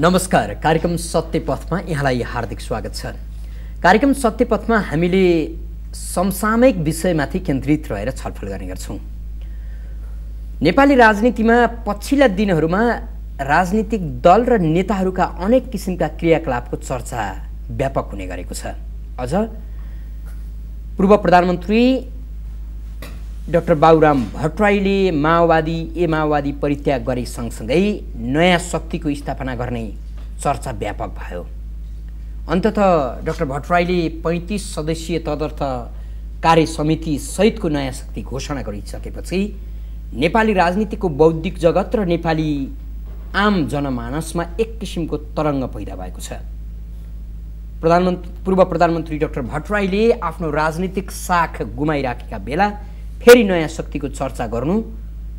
नमस्कार कार्यक्रम सत्यपथमा यहाँलाई हार्दिक स्वागत छ कार्यक्रम सत्यपथमा हामीले समसामयिक विषयमाथि केन्द्रित रहेर छलफल गर्ने गर्छौँ नेपाली राजनीतिमा पछिल्ला दिनहरूमा राजनीतिक दल र नेताहरूका अनेक किसिमका क्रियाकलापको चर्चा व्यापक हुने गरेको छ अझ पूर्व प्रधानमन्त्री डाक्टर बाबुराम भट्टराईले माओवादी ए माओवादी परित्याग गरे सँगसँगै नयाँ शक्तिको स्थापना गर्ने चर्चा व्यापक भयो अन्तत डाक्टर भट्टराईले पैँतिस सदस्यीय तदर्थ कार्य समिति सहितको नयाँ शक्ति घोषणा गरिसकेपछि नेपाली राजनीतिको बौद्धिक जगत र नेपाली आम जनमानसमा एक किसिमको तरङ्ग पैदा भएको छ प्रधानमन्त्री पूर्व प्रधानमन्त्री डाक्टर भट्टराईले आफ्नो राजनीतिक साख गुमाइराखेका बेला फेरि नयाँ शक्तिको चर्चा गर्नु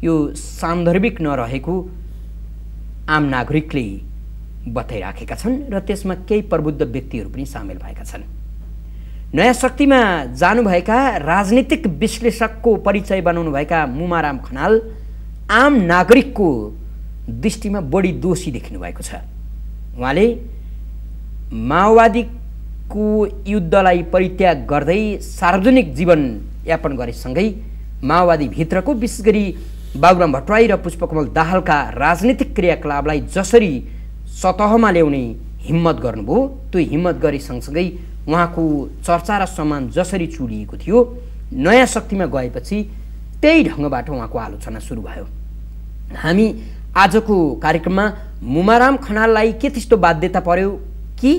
यो सान्दर्भिक नरहेको आम नागरिकले बताइराखेका छन् र त्यसमा केही प्रबुद्ध व्यक्तिहरू पनि सामेल भएका छन् नयाँ शक्तिमा जानुभएका राजनीतिक विश्लेषकको परिचय बनाउनुभएका मुमाराम खनाल आम नागरिकको दृष्टिमा बढी दोषी देखिनु भएको छ उहाँले माओवादीको युद्धलाई परित्याग गर्दै सार्वजनिक जीवन यापन गरेसँगै माओवादीभित्रको विशेष गरी बाबुराम भट्टराई र पुष्पकमल दाहालका राजनीतिक क्रियाकलापलाई जसरी सतहमा ल्याउने हिम्मत गर्नुभयो त्यो हिम्मत गरे सँगसँगै उहाँको चर्चा र सम्मान जसरी चुडिएको थियो नयाँ शक्तिमा गएपछि त्यही ढङ्गबाट उहाँको आलोचना सुरु भयो हामी आजको कार्यक्रममा मुमाराम खनाललाई के त्यस्तो बाध्यता पर्यो कि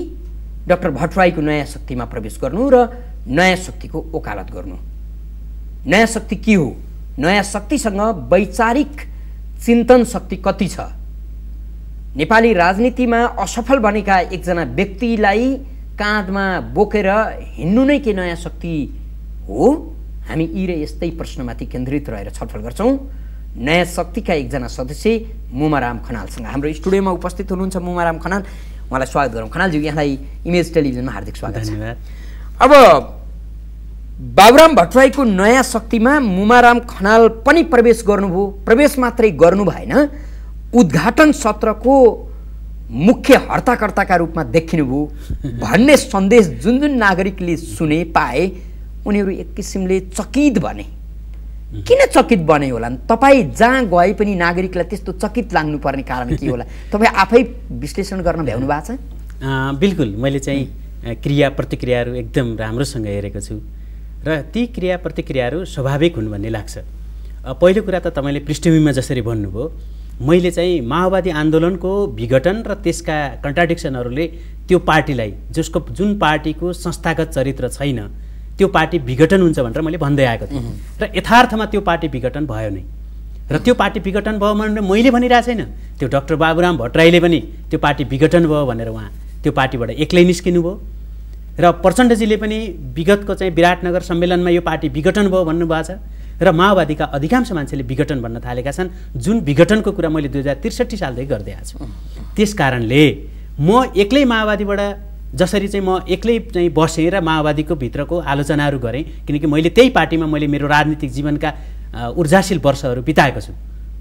डाक्टर भट्टराईको नयाँ शक्तिमा प्रवेश गर्नु र नयाँ शक्तिको ओकालत गर्नु नयाँ शक्ति के हो नयाँ शक्तिसँग वैचारिक चिन्तन शक्ति कति छ नेपाली राजनीतिमा असफल बनेका एकजना व्यक्तिलाई काँधमा बोकेर हिँड्नु नै के नयाँ शक्ति हो हामी यी र यस्तै प्रश्नमाथि केन्द्रित रहेर छलफल गर्छौँ नयाँ शक्तिका एकजना सदस्य मुमाराम खनालसँग हाम्रो स्टुडियोमा उपस्थित हुनुहुन्छ मुमाराम खनाल उहाँलाई स्वागत गरौँ खनालज्यू यहाँलाई इमेज टेलिभिजनमा हार्दिक स्वागत छ अब बाबुराम भट्टराईको नयाँ शक्तिमा मुमाराम खनाल पनि प्रवेश गर्नुभयो प्रवेश मात्रै गर्नु भएन उद्घाटन सत्रको मुख्य हर्ताकर्ताका रूपमा देखिनुभयो भन्ने सन्देश जुन जुन नागरिकले सुने पाए उनीहरू एक किसिमले चकित बने किन चकित बने होला तपाईँ जहाँ गए पनि नागरिकलाई त्यस्तो चकित लाग्नुपर्ने कारण के होला तपाईँ आफै विश्लेषण गर्न भ्याउनु भएको छ बिल्कुल मैले चाहिँ क्रिया प्रतिक्रियाहरू एकदम राम्रोसँग हेरेको छु र ती क्रिया प्रतिक्रियाहरू स्वाभाविक हुन् भन्ने लाग्छ पहिलो कुरा त तपाईँले पृष्ठभूमिमा जसरी भन्नुभयो मैले चाहिँ माओवादी आन्दोलनको विघटन र त्यसका कन्ट्राडिक्सनहरूले त्यो पार्टीलाई जसको जुन पार्टीको संस्थागत चरित्र छैन त्यो पार्टी विघटन हुन्छ भनेर मैले भन्दै आएको थिएँ र यथार्थमा त्यो पार्टी विघटन भयो नै र त्यो पार्टी विघटन भयो भनेर मैले भनिरहेको छैन त्यो डक्टर बाबुराम भट्टराईले पनि त्यो पार्टी विघटन भयो भनेर उहाँ त्यो पार्टीबाट एक्लै निस्किनु भयो र प्रचण्डजीले पनि विगतको चाहिँ विराटनगर सम्मेलनमा यो पार्टी विघटन भयो भन्नुभएको छ र माओवादीका अधिकांश मान्छेले विघटन भन्न थालेका छन् जुन विघटनको कुरा मैले दुई हजार त्रिसठी सालदेखि गर्दै आएको छु त्यस कारणले म एक्लै माओवादीबाट जसरी चाहिँ म एक्लै चाहिँ बसेँ र माओवादीको भित्रको आलोचनाहरू गरेँ किनकि मैले त्यही पार्टीमा मैले मेरो राजनीतिक जीवनका ऊर्जाशील वर्षहरू बिताएको छु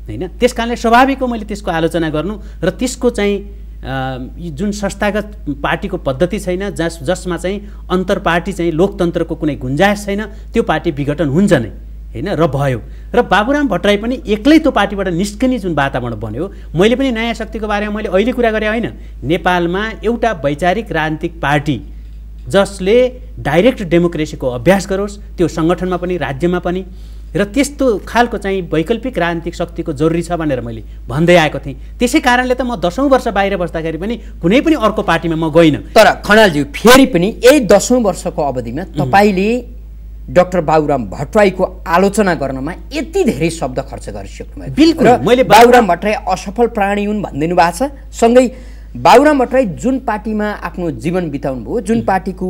होइन त्यस कारणले स्वाभाविक हो मैले त्यसको आलोचना गर्नु र त्यसको चाहिँ जुन संस्थागत पार्टीको पद्धति छैन जस जसमा चाहिँ अन्तर पार्टी चाहिँ लोकतन्त्रको कुनै गुन्जायस छैन त्यो पार्टी विघटन हुन्छ नै होइन र भयो र बाबुराम भट्टराई पनि एक्लै त्यो पार्टीबाट निस्कने जुन वातावरण बन्यो मैले पनि नयाँ शक्तिको बारेमा मैले अहिले कुरा गरेँ होइन नेपालमा एउटा वैचारिक राजनीतिक पार्टी जसले डाइरेक्ट डेमोक्रेसीको अभ्यास गरोस् त्यो सङ्गठनमा पनि राज्यमा पनि र त्यस्तो खालको चाहिँ वैकल्पिक राजनीतिक शक्तिको जरुरी छ भनेर मैले भन्दै आएको थिएँ त्यसै कारणले त म दसौँ वर्ष बाहिर बस्दाखेरि पनि कुनै पनि अर्को पार्टीमा म गइनँ तर खनालज्यू फेरि पनि यही दसौँ वर्षको अवधिमा तपाईँले डाक्टर बाबुराम भट्टराईको आलोचना गर्नमा यति धेरै शब्द खर्च गरिसक्नुभयो बिल्कुल मैले बाबुराम भट्टराई असफल प्राणी हुन् भनिदिनु भएको छ सँगै बाबुराम भट्टराई जुन पार्टीमा आफ्नो जीवन बिताउनु भयो जुन पार्टीको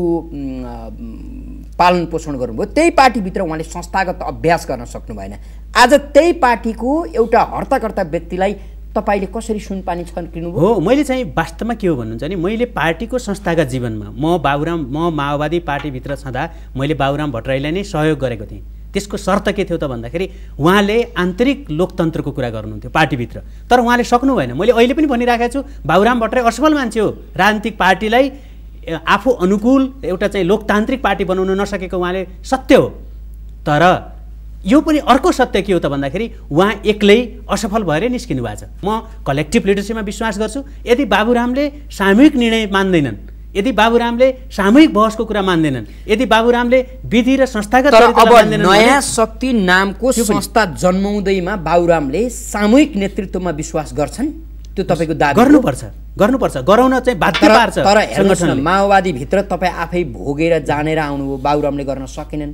पालन पोषण गर्नुभयो त्यही पार्टीभित्र उहाँले संस्थागत अभ्यास गर्न सक्नु भएन आज त्यही पार्टीको एउटा हर्ताकर्ता व्यक्तिलाई तपाईँले कसरी सुनपानी किन्नु हो मैले चाहिँ वास्तवमा के हो भन्नुहुन्छ भने मैले पार्टीको संस्थागत जीवनमा म बाबुराम म माओवादी पार्टीभित्र छँदा मैले बाबुराम भट्टराईलाई नै सहयोग गरेको थिएँ त्यसको शर्त के थियो त भन्दाखेरि उहाँले आन्तरिक लोकतन्त्रको कुरा गर्नुहुन्थ्यो पार्टीभित्र तर उहाँले सक्नु भएन मैले अहिले पनि भनिराखेको छु बाबुराम भट्टराई असफल मान्छे हो राजनीतिक पार्टीलाई आफू अनुकूल एउटा चाहिँ लोकतान्त्रिक पार्टी बनाउन नसकेको उहाँले सत्य हो तर यो पनि अर्को सत्य के हो त भन्दाखेरि उहाँ एक्लै असफल भएरै निस्किनु भएको छ म कलेक्टिभ लिडरसिपमा विश्वास गर्छु यदि बाबुरामले सामूहिक निर्णय मान्दैनन् यदि बाबुरामले सामूहिक बहसको कुरा मान्दैनन् यदि बाबुरामले विधि र संस्थागत नयाँ शक्ति नामको संस्था जन्माउँदैमा बाबुरामले सामूहिक नेतृत्वमा विश्वास गर्छन् त्यो तपाईँको दाबी गर्नुपर्छ गर्नुपर्छ गराउन चाहिँ बाध्य पार्छ तर हेर्नुहोस् न माओवादीभित्र तपाईँ आफै भोगेर जानेर आउनुभयो बाबुरामले गर्न सकेनन्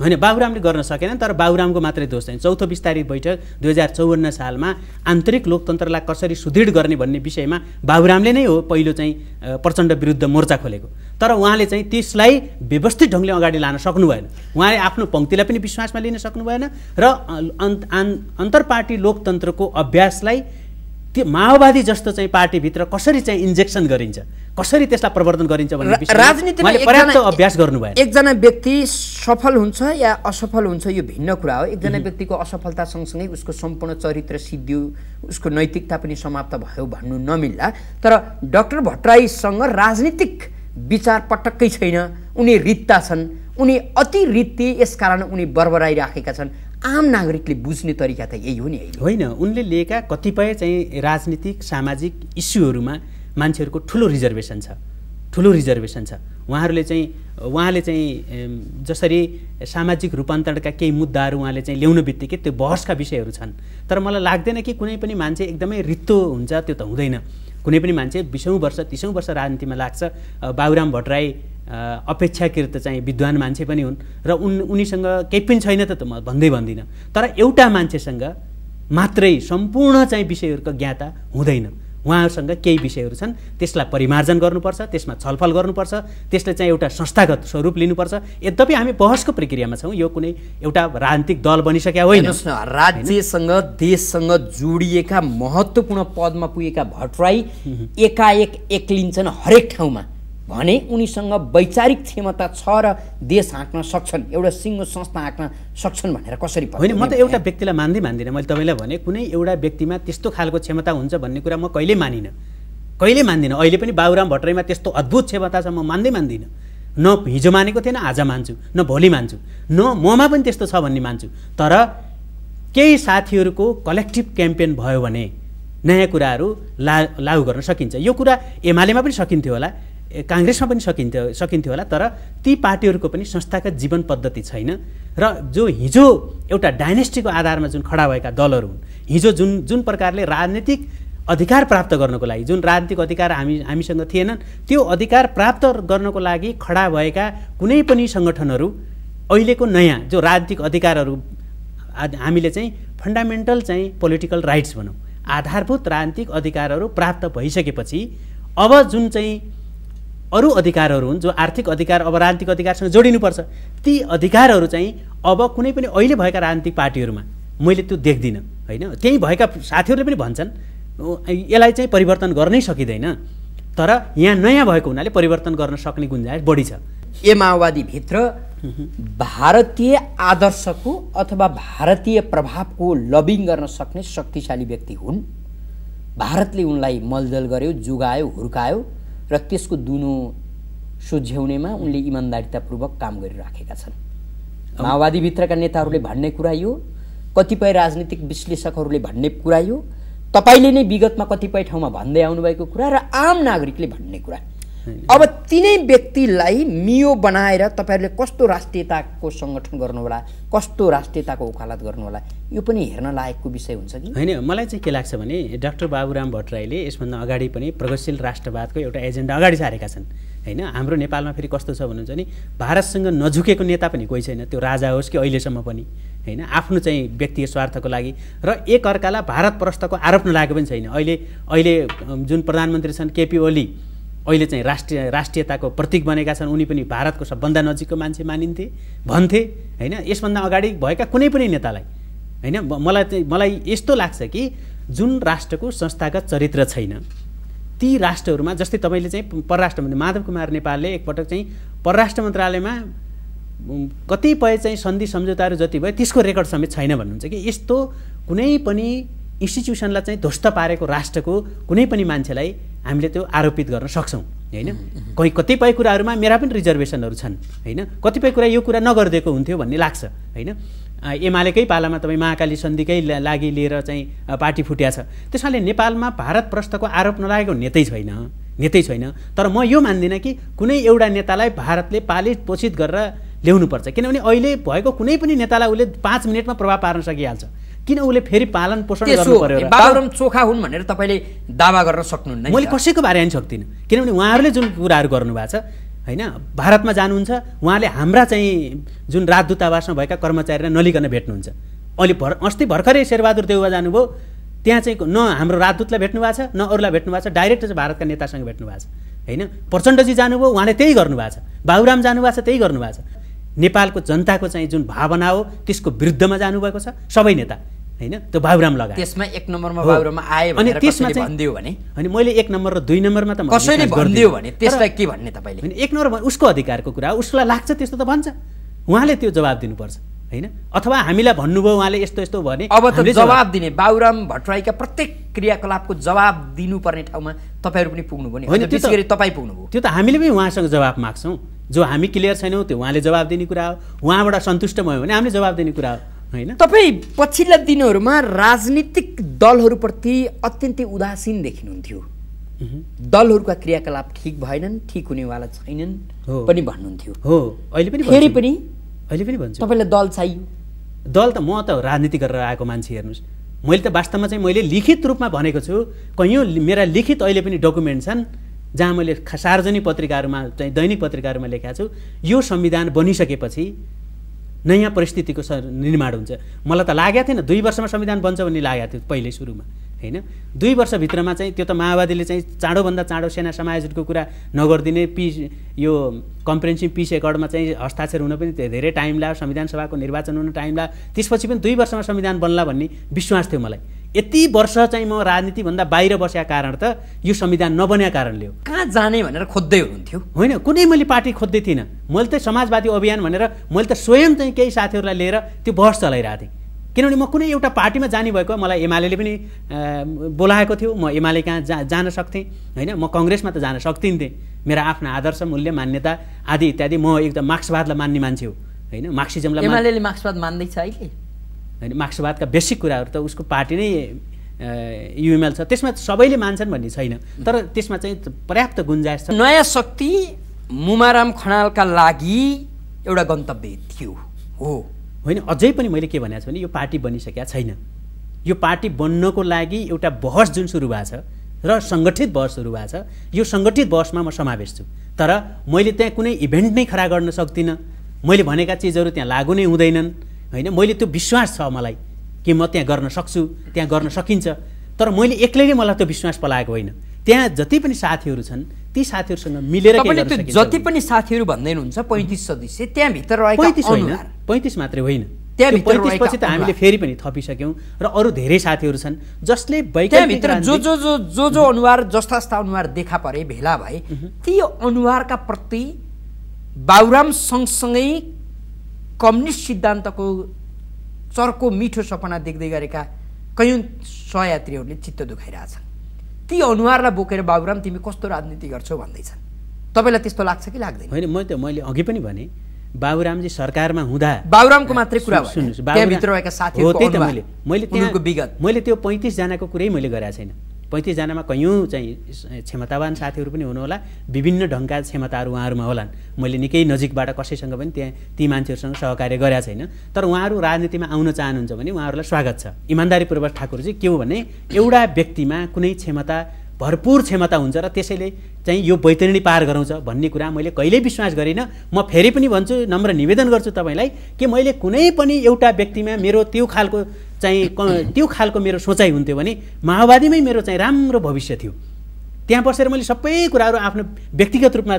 होइन बाबुरामले गर्न सकेनन् तर बाबुरामको मात्रै दोष छैन चौथो विस्तारित बैठक दुई हजार चौवन्न सालमा आन्तरिक लोकतन्त्रलाई कसरी सुदृढ गर्ने भन्ने विषयमा बाबुरामले नै हो पहिलो चाहिँ प्रचण्ड विरुद्ध मोर्चा खोलेको तर उहाँले चाहिँ त्यसलाई व्यवस्थित ढङ्गले अगाडि लान सक्नु भएन उहाँले आफ्नो पङ्क्तिलाई पनि विश्वासमा लिन सक्नु भएन र अन्त अन्तर अन्तर्पार्टी लोकतन्त्रको अभ्यासलाई त्यो माओवादी जस्तो चाहिँ पार्टीभित्र कसरी चाहिँ इन्जेक्सन गरिन्छ कसरी त्यसलाई प्रवर्तन गरिन्छ भन्ने पर्याप्त अभ्यास गर्नुभयो एकजना व्यक्ति सफल हुन्छ या असफल हुन्छ यो भिन्न कुरा हो एकजना व्यक्तिको असफलता सँगसँगै उसको सम्पूर्ण चरित्र सिद्धियो उसको नैतिकता पनि समाप्त भयो भन्नु नमिल्ला तर डक्टर भट्टराईसँग राजनीतिक विचार पटक्कै छैन उनी रित्ता छन् उनी अति रित्ति यसकारण उनी बर्बराइराखेका छन् आम नागरिकले बुझ्ने तरिका त यही हो नि होइन उनले लिएका कतिपय चाहिँ राजनीतिक सामाजिक इस्युहरूमा मान्छेहरूको ठुलो रिजर्भेसन छ ठुलो रिजर्भेसन छ उहाँहरूले चाहिँ उहाँले चाहिँ जसरी सामाजिक रूपान्तरणका केही मुद्दाहरू उहाँले चाहिँ ल्याउनु बित्तिकै त्यो बहसका विषयहरू छन् तर मलाई लाग्दैन कि कुनै पनि मान्छे एकदमै रित्तो हुन्छ त्यो त हुँदैन कुनै पनि मान्छे बिसौँ वर्ष तिसौँ वर्ष राजनीतिमा लाग्छ बाबुराम भट्टराई अपेक्षाकृत चाहिँ विद्वान मान्छे पनि हुन् र उन उनीसँग केही पनि छैन त म भन्दै भन्दिनँ तर एउटा मान्छेसँग मात्रै सम्पूर्ण चाहिँ विषयहरूको ज्ञाता हुँदैन उहाँहरूसँग केही विषयहरू छन् त्यसलाई परिमार्जन गर्नुपर्छ त्यसमा छलफल गर्नुपर्छ त्यसले चाहिँ एउटा संस्थागत स्वरूप लिनुपर्छ यद्यपि हामी बहसको प्रक्रियामा छौँ यो कुनै एउटा राजनीतिक दल बनिसकेका होइन राज्यसँग देशसँग जोडिएका महत्त्वपूर्ण पदमा पुगेका भट्टराई एकाएक एक्लिन्छन् हरेक ठाउँमा भने उनीसँग वैचारिक क्षमता छ र देश हाँक्न सक्छन् एउटा सिङ्गो संस्था हाँक्न सक्छन् भनेर कसरी होइन म त एउटा व्यक्तिलाई मान्दै मान्दिनँ मैले तपाईँलाई भने कुनै एउटा व्यक्तिमा त्यस्तो खालको क्षमता हुन्छ भन्ने कुरा म कहिले मानिनँ कहिले मान्दिनँ अहिले पनि बाबुराम भट्टराईमा त्यस्तो अद्भुत क्षमता छ म मान्दै मान्दिनँ न हिजो मानेको थिएन आज मान्छु न भोलि मान्छु न ममा पनि त्यस्तो छ भन्ने मान्छु तर केही साथीहरूको कलेक्टिभ क्याम्पेन भयो भने नयाँ कुराहरू ला लागु गर्न सकिन्छ यो कुरा एमालेमा पनि सकिन्थ्यो होला काङ्ग्रेसमा पनि सकिन्थ्यो सकिन्थ्यो होला तर ती पार्टीहरूको पनि संस्थागत जीवन पद्धति छैन र जो हिजो एउटा डाइनेस्टीको आधारमा जुन खडा भएका दलहरू हुन् हिजो जुन जुन प्रकारले राजनीतिक अधिकार प्राप्त गर्नको लागि जुन राजनीतिक अधिकार हामी हामीसँग थिएनन् त्यो अधिकार प्राप्त गर्नको लागि खडा भएका कुनै पनि सङ्गठनहरू अहिलेको नयाँ जो राजनीतिक अधिकारहरू हामीले चाहिँ फन्डामेन्टल चाहिँ पोलिटिकल राइट्स भनौँ आधारभूत राजनीतिक अधिकारहरू प्राप्त भइसकेपछि अब जुन चाहिँ अरू अधिकारहरू हुन् जो आर्थिक अधिकार अब राजनीतिक अधिकारसँग जोडिनुपर्छ ती अधिकारहरू चाहिँ अब कुनै पनि अहिले भएका राजनीतिक पार्टीहरूमा मैले त्यो देख्दिनँ होइन त्यहीँ भएका साथीहरूले पनि भन्छन् यसलाई चाहिँ परिवर्तन गर्नै सकिँदैन तर यहाँ नयाँ भएको हुनाले परिवर्तन गर्न सक्ने गुन्जाइस बढी छ ए माओवादीभित्र भारतीय आदर्शको अथवा भारतीय प्रभावको लबिङ गर्न सक्ने शक्तिशाली व्यक्ति हुन् भारतले उनलाई मलजल गर्यो जुगायो हुर्कायो र त्यसको दुनो सोझ्याउनेमा उनले इमान्दारितापूर्वक काम गरिराखेका छन् माओवादीभित्रका नेताहरूले भन्ने कुरा यो कतिपय राजनीतिक विश्लेषकहरूले भन्ने कुरा यो तपाईँले नै विगतमा कतिपय ठाउँमा भन्दै आउनुभएको कुरा र आम नागरिकले भन्ने कुरा अब तिनै व्यक्तिलाई मियो बनाएर तपाईँहरूले कस्तो राष्ट्रियताको सङ्गठन गर्नुहोला कस्तो राष्ट्रियताको वकालत गर्नुहोला यो पनि हेर्न लायकको विषय हुन्छ कि होइन मलाई चाहिँ के लाग्छ भने डाक्टर बाबुराम भट्टराईले यसभन्दा अगाडि पनि प्रगतिशील राष्ट्रवादको एउटा एजेन्डा अगाडि सारेका छन् होइन हाम्रो नेपालमा फेरि कस्तो छ भन्नुहुन्छ भने भारतसँग नझुकेको नेता पनि कोही छैन त्यो राजा होस् कि अहिलेसम्म पनि होइन आफ्नो चाहिँ व्यक्तिय स्वार्थको लागि र एकअर्कालाई भारत प्रस्तको आरोप नलागेको पनि छैन अहिले अहिले जुन प्रधानमन्त्री छन् केपी ओली अहिले चाहिँ राष्ट्रिय राष्ट्रियताको प्रतीक बनेका छन् उनी पनि भारतको सबभन्दा नजिकको मान्छे मानिन्थे भन्थे होइन यसभन्दा अगाडि भएका कुनै पनि नेतालाई होइन मलाई चाहिँ मलाई यस्तो लाग्छ कि जुन राष्ट्रको संस्थागत चरित्र छैन ती राष्ट्रहरूमा जस्तै तपाईँले चाहिँ परराष्ट्र मन्त्री माधव कुमार नेपालले एकपटक चाहिँ परराष्ट्र मन्त्रालयमा कतिपय चाहिँ सन्धि सम्झौताहरू जति भयो त्यसको रेकर्ड समेत छैन भन्नुहुन्छ कि यस्तो कुनै पनि इन्स्टिट्युसनलाई चाहिँ ध्वस्त पारेको राष्ट्रको कुनै पनि मान्छेलाई हामीले त्यो आरोपित गर्न सक्छौँ होइन कहीँ कतिपय कुराहरूमा मेरा पनि रिजर्भेसनहरू छन् होइन कतिपय कुरा यो कुरा नगरिदिएको हुन्थ्यो भन्ने लाग्छ होइन एमालेकै पालामा तपाईँ महाकाली सन्धिकै लागि लिएर चाहिँ पार्टी फुट्या छ त्यसमाले नेपालमा भारत प्रश्नको आरोप नलागेको नेतै छैन नेतै छैन तर म यो मान्दिनँ कि कुनै एउटा नेतालाई भारतले पालित पोषित गरेर ल्याउनुपर्छ किनभने अहिले भएको कुनै पनि नेतालाई उसले पाँच मिनटमा प्रभाव पार्न सकिहाल्छ किन उसले फेरि पालन पोषण गर्नु पर्यो चोखा हुन् भनेर तपाईँले दावा गर्न सक्नुहुन्न मैले कसैको बारेमा सक्दिनँ किनभने उहाँहरूले जुन कुराहरू गर्नुभएको छ होइन भारतमा जानुहुन्छ उहाँले हाम्रा चाहिँ जुन राजदूतावासमा भएका कर्मचारी कर्मचारीलाई नलिकन भेट्नुहुन्छ अहिले भर अस्ति भर्खरै शेरबहादुर देउवा जानुभयो त्यहाँ चाहिँ न हाम्रो राजदूतलाई भेट्नु भएको छ न अरूलाई भेट्नु भएको छ डाइरेक्ट चाहिँ भारतका नेतासँग भेट्नु भएको छ होइन प्रचण्डजी जानुभयो उहाँले त्यही गर्नुभएको छ बाबुराम जानुभएको छ त्यही गर्नुभएको छ नेपालको जनताको चाहिँ जुन भावना हो त्यसको विरुद्धमा जानुभएको छ सबै नेता होइन त्यो बाबुराम लगाए त्यसमा एक नम्बरमा बाबुराम आयो भने त्यसमा भनिदियो भने अनि मैले एक नम्बर र दुई नम्बरमा त कसैले भनिदियो भने त्यसलाई के भन्ने तपाईँले एक नम्बर उसको अधिकारको कुरा हो उसलाई लाग्छ त्यस्तो त भन्छ उहाँले त्यो जवाब दिनुपर्छ होइन अथवा हामीलाई भन्नुभयो उहाँले यस्तो यस्तो भने अब त जवाब दिने बाबुराम भट्टराईका प्रत्येक क्रियाकलापको जवाब दिनुपर्ने ठाउँमा तपाईँहरू पनि पुग्नुभयो होइन त्यसै गरी तपाईँ पुग्नुभयो त्यो त हामीले पनि उहाँसँग जवाब माग्छौँ जो हामी क्लियर छैनौँ त्यो उहाँले जवाब दिने कुरा हो उहाँबाट सन्तुष्ट भयो भने हामीले जवाब दिने कुरा हो होइन तपाईँ पछिल्ला दिनहरूमा राजनीतिक दलहरूप्रति अत्यन्तै उदासीन देखिनुहुन्थ्यो दलहरूका क्रियाकलाप ठिक भएनन् ठिक हुनेवाला छैनन् पनि भन्नुहुन्थ्यो हो अहिले पनि फेरि पनि अहिले पनि भन्छु तपाईँलाई दल चाहियो दल त म त राजनीति गरेर आएको मान्छे हेर्नुहोस् मैले त वास्तवमा चाहिँ मैले लिखित रूपमा भनेको छु कयौँ मेरा लिखित अहिले पनि डकुमेन्ट छन् जहाँ मैले सार्वजनिक पत्रिकाहरूमा चाहिँ दैनिक पत्रिकाहरूमा लेखाएको छु यो संविधान बनिसकेपछि नयाँ परिस्थितिको निर्माण हुन्छ मलाई त लागेको थिएन दुई वर्षमा संविधान बन्छ भन्ने लागेको थियो पहिल्यै सुरुमा होइन दुई वर्षभित्रमा चाहिँ त्यो त माओवादीले चाहिँ चाँडोभन्दा चाँडो सेना समायोजनको कुरा नगरिदिने पिस यो कम्प्रेन्सिभ पिस एकर्डमा चाहिँ हस्ताक्षर हुन पनि धेरै टाइम लाग्यो संविधान सभाको निर्वाचन हुन टाइम लाग्यो त्यसपछि पनि दुई वर्षमा संविधान बन्ला भन्ने विश्वास थियो मलाई यति वर्ष चाहिँ म राजनीतिभन्दा बाहिर बसेका कारण त यो संविधान नबन्या कारणले हो कहाँ जाने भनेर खोज्दै हुनुहुन्थ्यो होइन कुनै मैले पार्टी खोज्दै थिइनँ मैले त समाजवादी अभियान भनेर मैले त स्वयं चाहिँ केही साथीहरूलाई लिएर त्यो बहस चलाइरहेको थिएँ किनभने म कुनै एउटा पार्टीमा जाने भएको मलाई एमाले पनि बोलाएको थियो म एमाले कहाँ जा जान सक्थेँ होइन म कङ्ग्रेसमा त जान सक्थिन्थेँ मेरा आफ्ना आदर्श मूल्य मान्यता आदि इत्यादि म एकदम मार्क्सवादलाई मान्ने मान्छे हो होइन मार्क्सिजमलाई एमाले मार्क्सवाद मान्दैछ अहिले होइन मार्क्सवादका बेसिक कुराहरू त उसको पार्टी नै युएमएल छ त्यसमा सबैले मान्छन् भन्ने छैन तर त्यसमा चाहिँ पर्याप्त गुन्जाइस छ नयाँ शक्ति मुमाराम खनालका लागि एउटा गन्तव्य थियो हो होइन अझै पनि मैले के भनेको छु भने यो पार्टी बनिसकेका छैन यो पार्टी बन्नको लागि एउटा बहस जुन सुरु भएको छ र सङ्गठित बहस सुरु भएको छ यो सङ्गठित बहसमा म समावेश छु तर मैले त्यहाँ कुनै इभेन्ट नै खडा गर्न सक्दिनँ मैले भनेका चिजहरू त्यहाँ लागु नै हुँदैनन् होइन मैले त्यो विश्वास छ मलाई कि म त्यहाँ गर्न सक्छु त्यहाँ गर्न सकिन्छ तर मैले एक्लैले मलाई त्यो विश्वास पलाएको होइन त्यहाँ जति पनि साथीहरू छन् ती साथीहरूसँग मिलेर जति पनि साथीहरू भन्दै हुनुहुन्छ पैँतिस सदस्य त्यहाँभित्र होइन पैँतिस मात्रै होइन पैँतिसपछि त हामीले फेरि पनि थपिसक्यौँ र अरू धेरै साथीहरू छन् जसले भित्र जो जो जो जो जो अनुहार जस्ता जस्ता अनुहार देखा परे भेला भए ती अनुहारका प्रति बाबुराम सँगसँगै कम्युनिस्ट सिद्धान्तको चर्को मिठो सपना देख्दै गरेका कयौँ सहयात्रीहरूले चित्त दुखाइरहेछन् ती अनुहारलाई बोकेर बाबुराम तिमी कस्तो राजनीति गर्छौ भन्दैछन् तपाईँलाई त्यस्तो लाग्छ कि लाग्दैन होइन मैले त मैले अघि पनि भने बाबुरामजी सरकारमा हुँदा बाबुरामको मात्रै कुरा सुन्नुहोस् मैले मैले त्यो विगत मैले त्यो पैँतिसजनाको कुरै मैले गराएको छैन पैँतिसजनामा कैयौँ चाहिँ क्षमतावान साथीहरू पनि हुनुहोला विभिन्न ढङ्गका क्षमताहरू उहाँहरूमा होलान् मैले निकै नजिकबाट कसैसँग पनि त्यहाँ ती मान्छेहरूसँग सहकार्य गरेका छैन तर उहाँहरू राजनीतिमा आउन चाहनुहुन्छ भने उहाँहरूलाई स्वागत छ इमान्दारीपूर्वक ठाकुरजी के हो भने एउटा व्यक्तिमा कुनै क्षमता भरपूर क्षमता हुन्छ र त्यसैले चाहिँ यो वैतरणी पार गराउँछ भन्ने कुरा मैले कहिल्यै विश्वास गरिनँ म फेरि पनि भन्छु नम्र निवेदन गर्छु तपाईँलाई कि मैले कुनै पनि एउटा व्यक्तिमा मेरो त्यो खालको चाहिँ त्यो खालको मेरो सोचाइ हुन्थ्यो भने माओवादीमै मेरो चाहिँ राम्रो भविष्य थियो त्यहाँ बसेर मैले सबै कुराहरू आफ्नो व्यक्तिगत रूपमा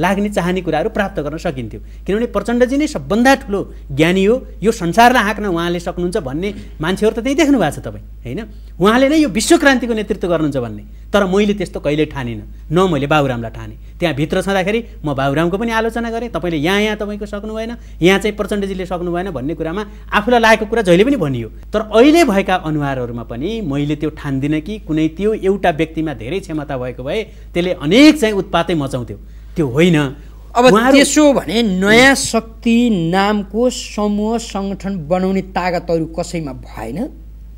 लाग्ने चाहने कुराहरू प्राप्त गर्न सकिन्थ्यो किनभने प्रचण्डजी नै सबभन्दा ठुलो ज्ञानी हो यो संसारलाई हाँक्न उहाँले सक्नुहुन्छ भन्ने मान्छेहरू त त्यहीँ देख्नु भएको छ तपाईँ होइन उहाँले नै यो विश्वक्रान्तिको नेतृत्व गर्नुहुन्छ भन्ने तर मैले त्यस्तो कहिले ठानिनँ न मैले बाबुरामलाई त्यहाँ भित्र छँदाखेरि म बाबुरामको पनि आलोचना गरेँ तपाईँले यहाँ यहाँ तपाईँको सक्नु भएन यहाँ चाहिँ प्रचण्डजीले सक्नु भएन भन्ने कुरामा आफूलाई लागेको कुरा जहिले पनि भनियो तर अहिले भएका अनुहारहरूमा पनि मैले त्यो ठान्दिनँ कि कुनै त्यो एउटा व्यक्तिमा धेरै क्षमता भएको भए त्यसले अनेक चाहिँ उत्पातै मचाउँथ्यो त्यो होइन अब त्यसो भने नयाँ शक्ति नामको समूह सङ्गठन बनाउने तागतहरू कसैमा भएन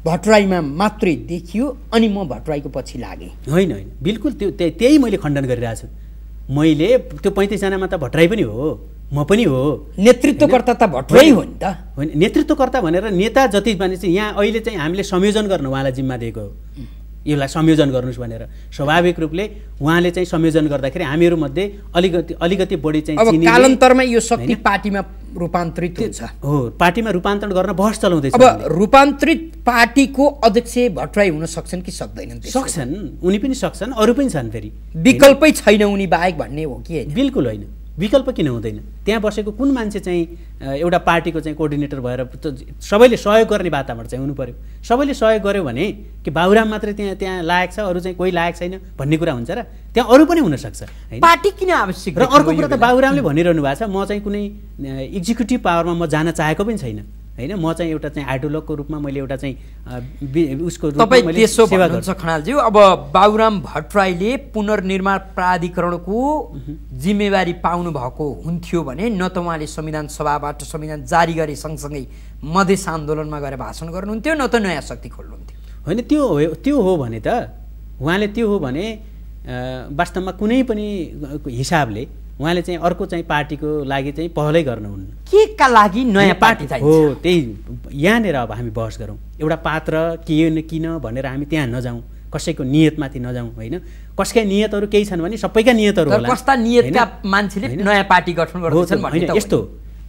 भट्टराईमा मात्रै देखियो अनि म भट्टराईको पछि लागेँ होइन होइन बिल्कुल त्यो त्यही मैले खण्डन गरिरहेको छु मैले त्यो पैँतिसजनामा त भट्टराई पनि हो म पनि हो नेतृत्वकर्ता त भट्टराई हो नि त होइन नेतृत्वकर्ता भनेर नेता जति चाहिँ यहाँ अहिले चाहिँ हामीले संयोजन गर्न उहाँलाई जिम्मा दिएको हो यसलाई संयोजन गर्नुहोस् भनेर स्वाभाविक रूपले उहाँले चाहिँ संयोजन गर्दाखेरि हामीहरूमध्ये अलिकति अलिकति बढी चाहिँ कालान्तरमा यो शक्ति पार्टीमा रूपान्तरित हुन्छ हो पार्टीमा रूपान्तरण गर्न बहस चलाउँदैछ अब रूपान्तरित पार्टीको अध्यक्ष भट्टराई हुन सक्छन् कि सक्दैनन् सक्छन् उनी पनि सक्छन् अरू पनि छन् फेरि विकल्पै छैन उनी बाहेक भन्ने हो कि बिल्कुल होइन विकल्प किन हुँदैन त्यहाँ बसेको कुन मान्छे चाहिँ एउटा पार्टीको चाहिँ कोअर्डिनेटर भएर सबैले सहयोग गर्ने वातावरण चाहिँ हुनु पऱ्यो सबैले सहयोग गर्यो भने कि बाबुराम मात्रै त्यहाँ त्यहाँ लायक छ अरू चाहिँ कोही लायक छैन भन्ने कुरा हुन्छ र त्यहाँ अरू पनि हुनसक्छ पार्टी किन आवश्यक र अर्को कुरा त बाबुरामले भनिरहनु भएको छ म चाहिँ कुनै इक्जिक्युटिभ पावरमा म जान चाहेको पनि छैन होइन म चाहिँ एउटा चाहिँ आइडोलगको रूपमा मैले एउटा चाहिँ उसको तपाईँ खनालज्यू अब बाबुराम भट्टराईले पुनर्निर्माण प्राधिकरणको जिम्मेवारी पाउनु भएको हुन्थ्यो भने न त उहाँले संविधान सभाबाट संविधान जारी गरे सँगसँगै मधेस आन्दोलनमा गएर भाषण गर्नुहुन्थ्यो न त नयाँ शक्ति खोल्नुहुन्थ्यो होइन त्यो हो त्यो हो भने त उहाँले त्यो हो भने वास्तवमा कुनै पनि हिसाबले उहाँले चाहिँ अर्को चाहिँ पार्टीको लागि चाहिँ पहलै गर्नुहुन्न के का लागि नयाँ पार्टी हो त्यही यहाँनिर अब हामी बहस गरौँ एउटा पात्र के किन भनेर हामी त्यहाँ नजाउँ कसैको नियतमाथि नजाउँ होइन कसका नियतहरू केही छन् भने सबैका नियतहरू कस्ता नियतका मान्छेले नयाँ पार्टी गठन गर्छन् होइन यस्तो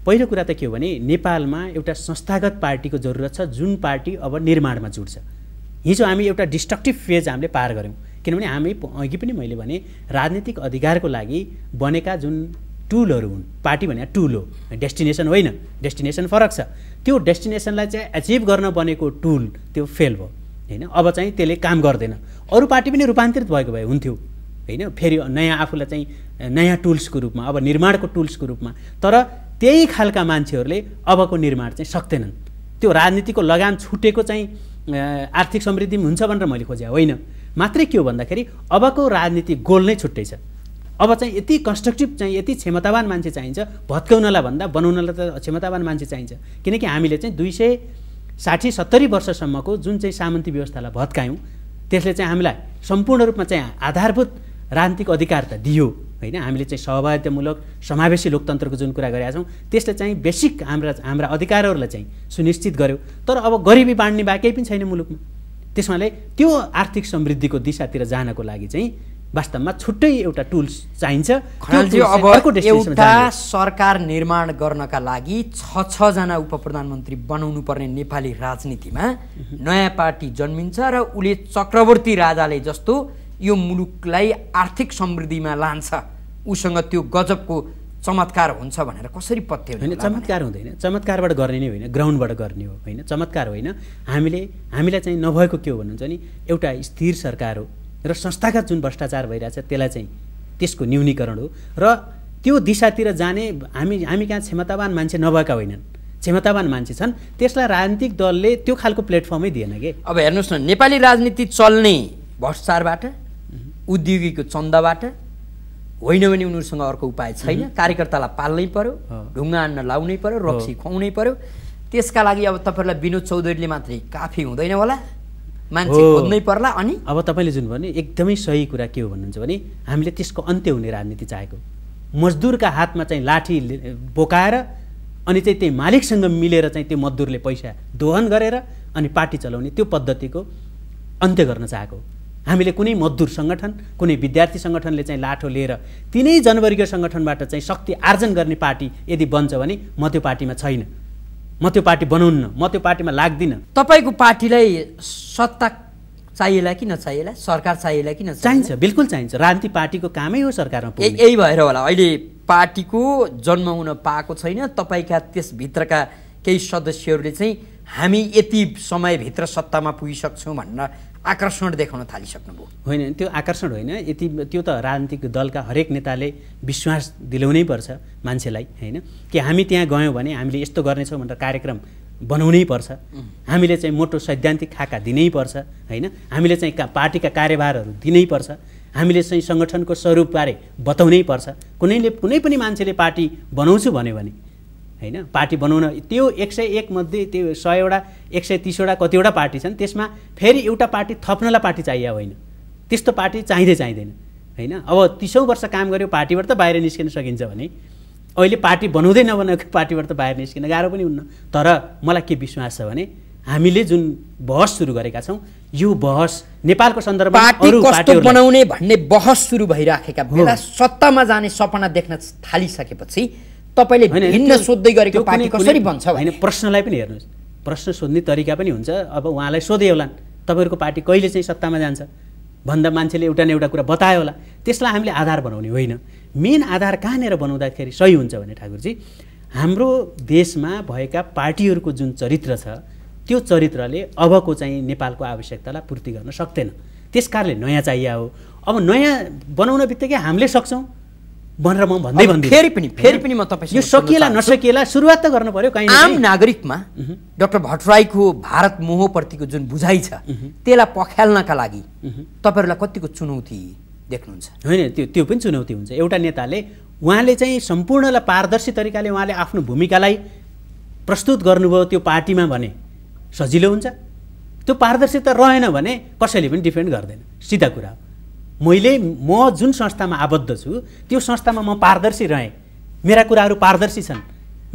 पहिलो कुरा त के हो भने नेपालमा एउटा संस्थागत पार्टीको जरुरत छ जुन पार्टी अब निर्माणमा जुट्छ हिजो हामी एउटा डिस्ट्रक्टिभ फेज हामीले पार गऱ्यौँ किनभने हामी अघि पनि मैले भने राजनीतिक अधिकारको लागि बनेका जुन टुलहरू हुन् पार्टी भनेको टुल हो डेस्टिनेसन होइन डेस्टिनेसन फरक छ त्यो डेस्टिनेसनलाई चाहिँ एचिभ गर्न बनेको टुल त्यो फेल भयो होइन अब चाहिँ त्यसले काम गर्दैन अरू पार्टी पनि रूपान्तरित भएको भए हुन्थ्यो होइन फेरि नयाँ आफूलाई चाहिँ नयाँ टुल्सको रूपमा अब निर्माणको टुल्सको रूपमा तर त्यही खालका मान्छेहरूले अबको निर्माण चाहिँ सक्दैनन् त्यो राजनीतिको लगाम छुटेको चाहिँ आर्थिक समृद्धि हुन्छ भनेर मैले खोजेँ होइन मात्रै के हो भन्दाखेरि अबको राजनीति गोल नै छुट्टै छ अब चाहिँ यति कन्स्ट्रक्टिभ चाहिँ यति क्षमतावान मान्छे चाहिन्छ भत्काउनलाई भन्दा बनाउनलाई त क्षमतावान मान्छे चाहिन्छ किनकि हामीले चाहिँ दुई सय साठी सत्तरी वर्षसम्मको जुन चाहिँ सामन्ती व्यवस्थालाई भत्कायौँ त्यसले चाहिँ हामीलाई सम्पूर्ण रूपमा चाहिँ आधारभूत राजनीतिक अधिकार त दियो होइन हामीले चाहिँ सहभागितामूलक समावेशी लोकतन्त्रको जुन कुरा गरेका छौँ त्यसले चाहिँ बेसिक हाम्रा हाम्रा अधिकारहरूलाई चाहिँ सुनिश्चित गर्यो तर अब गरिबी बाँड्ने बाँकी पनि छैन मुलुकमा त्यसमाले त्यो आर्थिक समृद्धिको दिशातिर जानको लागि चाहिँ वास्तवमा छुट्टै एउटा टुल्स चाहिन्छ अब एउटा सरकार निर्माण गर्नका लागि छ छजना उप प्रधानमन्त्री बनाउनु पर्ने नेपाली राजनीतिमा नयाँ पार्टी जन्मिन्छ र उसले चक्रवर्ती राजाले जस्तो यो मुलुकलाई आर्थिक समृद्धिमा लान्छ उसँग त्यो गजबको चमत्कार हुन्छ भनेर कसरी पत्ते होइन चमत्कार हुँदैन चमत्कारबाट गर्ने नै होइन ग्राउन्डबाट गर्ने हो होइन चमत्कार होइन हामीले हामीलाई चाहिँ नभएको के हो भन्नुहुन्छ नि एउटा स्थिर सरकार हो र संस्थागत जुन भ्रष्टाचार भइरहेछ त्यसलाई चाहिँ त्यसको न्यूनीकरण हो र त्यो दिशातिर जाने हामी हामी कहाँ क्षमतावान मान्छे नभएका होइनन् क्षमतावान मान्छे छन् त्यसलाई राजनीतिक दलले त्यो खालको प्लेटफर्मै दिएन कि अब हेर्नुहोस् न नेपाली राजनीति चल्ने भ्रष्टाचारबाट उद्योगीको चन्दाबाट होइन भने उनीहरूसँग अर्को उपाय छैन कार्यकर्तालाई पाल्नै पर्यो ढुङ्गा अन्न लाउनै पर्यो रक्सी खुवाउनै पर्यो त्यसका लागि अब तपाईँहरूलाई विनोद चौधरीले मात्रै काफी हुँदैन होला मान्छे खोज्नै पर्ला अनि अब तपाईँले जुन भन्यो एकदमै सही कुरा के हो भन्नुहुन्छ भने हामीले त्यसको अन्त्य हुने राजनीति चाहेको मजदुरका हातमा चाहिँ लाठी बोकाएर अनि चाहिँ त्यही मालिकसँग मिलेर चाहिँ त्यो मजदुरले पैसा दोहन गरेर अनि पार्टी चलाउने त्यो पद्धतिको अन्त्य गर्न चाहेको हामीले कुनै मजदुर सङ्गठन कुनै विद्यार्थी सङ्गठनले चाहिँ लाठो लिएर तिनै जनवर्गीय सङ्गठनबाट चाहिँ शक्ति आर्जन गर्ने पार्टी यदि बन्छ भने म त्यो पार्टीमा छैन म त्यो पार्टी बनाउन्न म त्यो पार्टीमा लाग्दिनँ तपाईँको पार्टीलाई सत्ता चाहिएला कि नचाहिएला सरकार चाहिएला कि चाहिन्छ बिल्कुल चाहिन्छ राजनीति पार्टीको कामै हो सरकारमा यही भएर होला अहिले पार्टीको जन्म हुन पाएको छैन तपाईँका त्यसभित्रका केही सदस्यहरूले चाहिँ हामी यति समयभित्र सत्तामा पुगिसक्छौँ भन्न आकर्षण देखाउन थालिसक्नुभयो होइन त्यो आकर्षण होइन यति त्यो त राजनीतिक दलका हरेक नेताले विश्वास दिलाउनै पर्छ मान्छेलाई होइन कि हामी त्यहाँ गयौँ भने हामीले यस्तो गर्नेछौँ भनेर कार्यक्रम बनाउनै पर्छ हामीले चाहिँ मोटो सैद्धान्तिक खाका दिनै पर्छ होइन हामीले चाहिँ का पार्टीका कार्यभारहरू पर्छ हामीले चाहिँ सङ्गठनको स्वरूपबारे बताउनै पर्छ कुनैले कुनै पनि मान्छेले पार्टी बनाउँछु भन्यो भने होइन पार्टी बनाउन त्यो एक सय एकमध्ये त्यो सयवटा एक सय तिसवटा कतिवटा पार्टी छन् त्यसमा फेरि एउटा पार्टी थप्नलाई पार्टी चाहियो होइन त्यस्तो पार्टी चाहिँदै चाहिँदैन होइन अब तिसौँ वर्ष काम गऱ्यो पार्टीबाट त बाहिर निस्किन सकिन्छ भने अहिले पार्टी बनाउँदै नबनाएको पार्टीबाट त बाहिर निस्किन गाह्रो पनि हुन्न तर मलाई के विश्वास छ भने हामीले जुन बहस सुरु गरेका छौँ यो बहस नेपालको सन्दर्भमा बनाउने भन्ने बहस सुरु भइराखेका बेला सत्तामा जाने सपना देख्न थालिसकेपछि तपाईँले भिन्न सोध्दै गरेको पार्टी कसरी बन्छ होइन प्रश्नलाई पनि हेर्नुहोस् प्रश्न सोध्ने तरिका पनि हुन्छ अब उहाँलाई सोधे होला तपाईँहरूको पार्टी कहिले चाहिँ सत्तामा जान्छ भन्दा मान्छेले एउटा न एउटा कुरा बतायो होला त्यसलाई हामीले आधार बनाउने होइन मेन आधार कहाँनिर बनाउँदाखेरि सही हुन्छ भने ठाकुरजी हाम्रो देशमा भएका पार्टीहरूको जुन चरित्र छ त्यो चरित्रले अबको चाहिँ नेपालको आवश्यकतालाई पूर्ति गर्न सक्दैन त्यसकारणले नयाँ चाहियो अब नयाँ बनाउन बित्तिकै हामीले सक्छौँ भनेर म भन्दै भन्दै फेरि पनि फेरि पनि म तपाईँ यो सकिएला नसकिएला सुरुवात त गर्नु पर्यो कहीँ आम नागरिकमा डक्टर भट्टराईको भारत मोहप्रतिको जुन बुझाइ छ त्यसलाई पख्याल्नका लागि तपाईँहरूलाई कतिको चुनौती देख्नुहुन्छ होइन त्यो त्यो पनि चुनौती हुन्छ एउटा नेताले उहाँले चाहिँ सम्पूर्णलाई पारदर्शी तरिकाले उहाँले आफ्नो भूमिकालाई प्रस्तुत गर्नुभयो त्यो पार्टीमा भने सजिलो हुन्छ त्यो पारदर्शिता रहेन भने कसैले पनि डिफेन्ड गर्दैन सिधा कुरा हो मैले म जुन संस्थामा आबद्ध छु त्यो संस्थामा म पारदर्शी रहेँ मेरा कुराहरू पारदर्शी छन्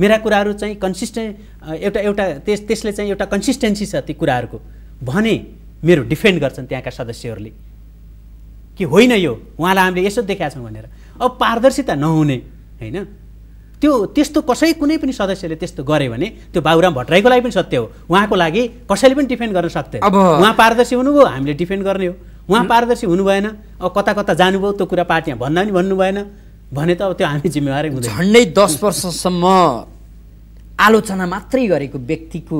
मेरा कुराहरू चाहिँ कन्सिस्टेन्ट एउटा एउटा त्यस त्यसले चाहिँ एउटा कन्सिस्टेन्सी छ ती कुराहरूको भने मेरो डिफेन्ड गर्छन् त्यहाँका सदस्यहरूले कि होइन यो उहाँलाई हामीले यसो देखाएको छौँ भनेर अब पारदर्शिता नहुने होइन त्यो त्यस्तो कसै कुनै पनि सदस्यले त्यस्तो गरे भने त्यो बाबुराम भट्टराईको लागि पनि सत्य हो उहाँको लागि कसैले पनि डिफेन्ड गर्न सक्दैन उहाँ पारदर्शी हुनुभयो हामीले डिफेन्ड गर्ने हो उहाँ पारदर्शी हुनु भएन अब कता कता जानुभयो त्यो कुरा पार्टीमा भन्दा पनि भन्नु भएन भने त अब त्यो हामी जिम्मेवारै हुन्छ झन्डै दस वर्षसम्म आलोचना मात्रै गरेको व्यक्तिको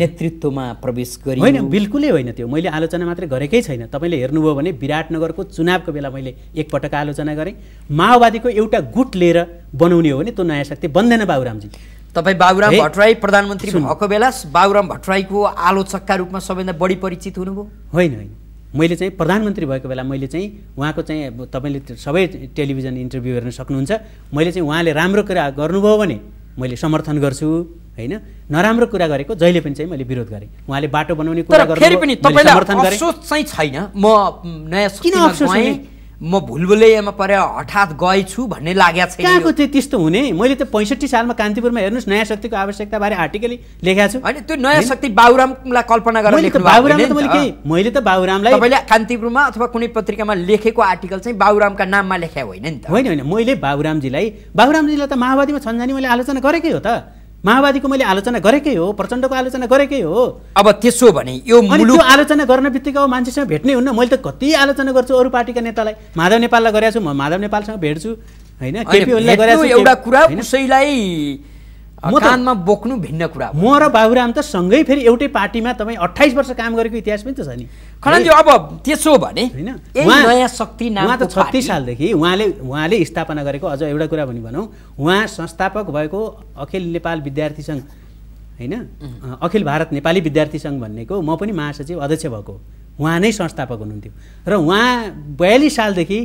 नेतृत्वमा प्रवेश गरे होइन बिल्कुलै होइन त्यो मैले आलोचना मात्रै गरेकै छैन तपाईँले हेर्नुभयो भने विराटनगरको चुनावको बेला मैले एकपटक आलोचना गरेँ माओवादीको एउटा गुट लिएर बनाउने हो भने त्यो नयाँ शक्ति बन्दैन बाबुरामजी तपाईँ बाबुराम भट्टराई प्रधानमन्त्री भएको बेला बाबुराम भट्टराईको आलोचकका रूपमा सबैभन्दा बढी परिचित हुनुभयो होइन होइन मैले चाहिँ प्रधानमन्त्री भएको बेला मैले चाहिँ उहाँको चाहिँ तपाईँले सबै टेलिभिजन इन्टरभ्यू हेर्न सक्नुहुन्छ मैले चाहिँ उहाँले राम्रो कुरा गर्नुभयो भने मैले समर्थन गर्छु होइन नराम्रो कुरा गरेको जहिले पनि चाहिँ मैले विरोध गरेँ उहाँले बाटो बनाउने कुरा गर्नु समर्थन गरेँ चाहिँ छैन म नयाँ किन म भुलबुलैयामा परे हठात गएछु भन्ने लागेको छ कहाँको चाहिँ त्यस्तो हुने मैले त पैँसठी सालमा कान्तिपुरमा हेर्नुहोस् नयाँ शक्तिको आवश्यकता बारे आर्टिकल लेखेको छु होइन त्यो नयाँ शक्ति बाबुरामलाई कल्पना गरेर मैले त बाबुरामलाई तपाईँले कान्तिपुरमा अथवा कुनै पत्रिकामा लेखेको आर्टिकल चाहिँ बाबुरामका नाममा लेखाएको होइन नि त होइन होइन मैले बाबुरामजीलाई बाबुरामजीलाई त माओवादीमा छन्जानी मैले आलोचना गरेकै हो त माओवादीको मैले आलोचना गरेकै हो प्रचण्डको आलोचना गरेकै हो अब त्यसो भने यो मुलुक आलोचना गर्न बित्तिकै मान्छेसँग भेट्नै हुन्न मैले त कति आलोचना गर्छु अरू पार्टीका नेतालाई माधव नेपाललाई गरेको छु म माधव नेपालसँग भेट्छु होइन एउटा कुरा उसैलाई कानमा बोक्नु भिन्न कुरा म र बाबुराम त सँगै फेरि एउटै पार्टीमा तपाईँ अठाइस वर्ष काम गरेको इतिहास पनि त छ नि खनाल अब त्यसो भने होइन नयाँ शक्ति उहाँ त छत्तिस सालदेखि उहाँले उहाँले स्थापना गरेको अझ एउटा कुरा पनि भनौँ उहाँ संस्थापक भएको अखिल नेपाल विद्यार्थी सङ्घ होइन अखिल भारत नेपाली विद्यार्थी सङ्घ भन्नेको म पनि महासचिव अध्यक्ष भएको उहाँ नै संस्थापक हुनुहुन्थ्यो र उहाँ बयालिस सालदेखि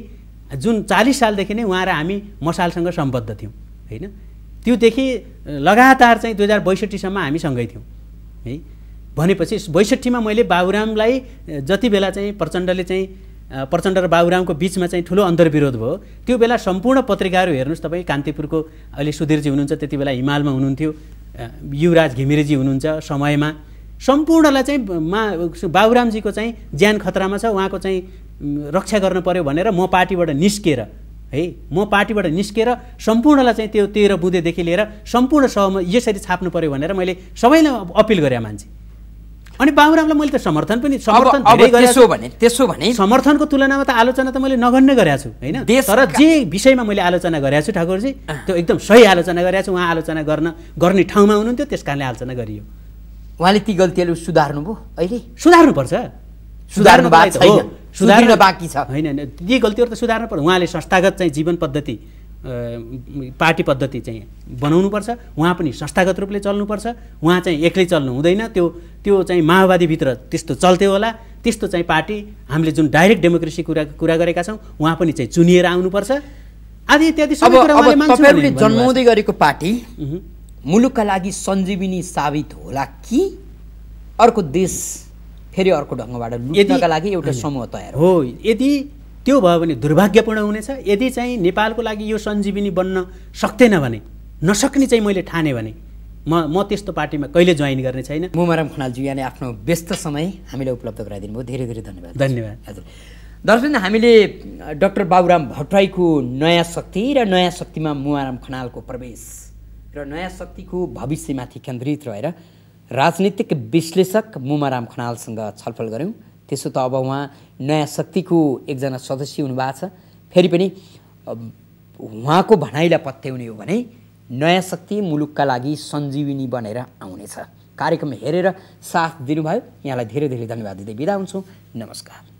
जुन चालिस सालदेखि नै उहाँ र हामी मसालसँग सम्बद्ध थियौँ होइन त्योदेखि लगातार चाहिँ दुई हजार बैसठीसम्म हामी सँगै थियौँ है भनेपछि बैसठीमा मैले बाबुरामलाई जति बेला चाहिँ प्रचण्डले चाहिँ प्रचण्ड र बाबुरामको बिचमा चाहिँ ठुलो अन्तर्विरोध भयो त्यो बेला सम्पूर्ण पत्रिकाहरू हेर्नुहोस् तपाईँ कान्तिपुरको अहिले सुधीरजी हुनुहुन्छ त्यति बेला हिमालमा हुनुहुन्थ्यो युवराज घिमिरेजी हुनुहुन्छ समयमा सम्पूर्णलाई चाहिँ मा बाबुरामजीको चाहिँ ज्यान खतरामा छ उहाँको चाहिँ रक्षा गर्नु पऱ्यो भनेर म पार्टीबाट निस्किएर है म पार्टीबाट निस्केर सम्पूर्णलाई चाहिँ त्यो तेह्र बुँदेदेखि लिएर सम्पूर्ण सहमा यसरी छाप्नु पऱ्यो भनेर मैले सबैलाई अपिल गरेँ मान्छे अनि बाबुरामलाई मैले त समर्थन पनि समर्थन भने त्यसो भने समर्थनको तुलनामा त आलोचना त मैले नगर्ने गरेका छु होइन तर जे विषयमा मैले आलोचना गरेका छु ठाकुरजी त्यो एकदम सही आलोचना गरेका छु उहाँ आलोचना गर्न गर्ने ठाउँमा हुनुहुन्थ्यो त्यस कारणले आलोचना गरियो उहाँले ती गल्तीहरू सुधार्नुभयो अहिले सुधार्नुपर्छ सुधार्नु भएको छैन सुधार्न बाँकी छ होइन होइन ती गल्तीहरू त सुधार्नु पर्यो उहाँले संस्थागत चाहिँ जीवन पद्धति पार्टी पद्धति चाहिँ बनाउनुपर्छ उहाँ पनि संस्थागत रूपले चल्नुपर्छ उहाँ चाहिँ एक्लै चल्नु हुँदैन त्यो त्यो चाहिँ माओवादीभित्र त्यस्तो चल्थ्यो होला त्यस्तो चाहिँ पार्टी हामीले जुन डाइरेक्ट डेमोक्रेसी कुरा कुरा गरेका छौँ उहाँ पनि चाहिँ चुनिएर आउनुपर्छ आदि इत्यादि तपाईँहरूले जन्माउँदै गरेको पार्टी मुलुकका लागि सञ्जीविनी साबित होला कि अर्को देश फेरि अर्को ढङ्गबाट लुट्नका लागि एउटा समूह तयार हो यदि त्यो भयो भने दुर्भाग्यपूर्ण हुनेछ यदि चाहिँ नेपालको लागि यो सञ्जीवनी बन्न सक्दैन भने नसक्ने चाहिँ मैले ठाने भने म म त्यस्तो पार्टीमा कहिले जोइन गर्ने छैन मुमाराम खनालज्यू यहाँले आफ्नो व्यस्त समय हामीलाई उपलब्ध गराइदिनु भयो धेरै धेरै धन्यवाद धन्यवाद हजुर दर्शन हामीले डक्टर बाबुराम भट्टराईको नयाँ शक्ति र नयाँ शक्तिमा मुमाराम खनालको प्रवेश र नयाँ शक्तिको भविष्यमाथि केन्द्रित रहेर राजनीतिक विश्लेषक मुमाराम खनालसँग छलफल गऱ्यौँ त्यसो त अब उहाँ नयाँ शक्तिको एकजना सदस्य हुनुभएको छ फेरि पनि उहाँको भनाइलाई पत्याउने हो भने नयाँ शक्ति मुलुकका लागि सञ्जीविनी बनेर आउनेछ कार्यक्रम हेरेर साथ दिनुभयो यहाँलाई धेरै धेरै धन्यवाद दिँदै बिदा हुन्छु नमस्कार